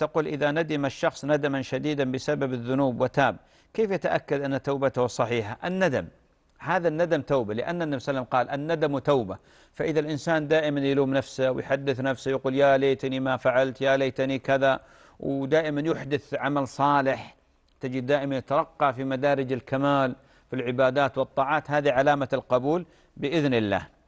تقول إذا ندم الشخص ندما شديدا بسبب الذنوب وتاب كيف يتأكد أن توبته صحيحة الندم هذا الندم توبة لأن النبي صلى الله عليه وسلم قال الندم توبة فإذا الإنسان دائما يلوم نفسه ويحدث نفسه يقول يا ليتني ما فعلت يا ليتني كذا ودائما يحدث عمل صالح تجد دائما يترقى في مدارج الكمال في العبادات والطاعات هذه علامة القبول بإذن الله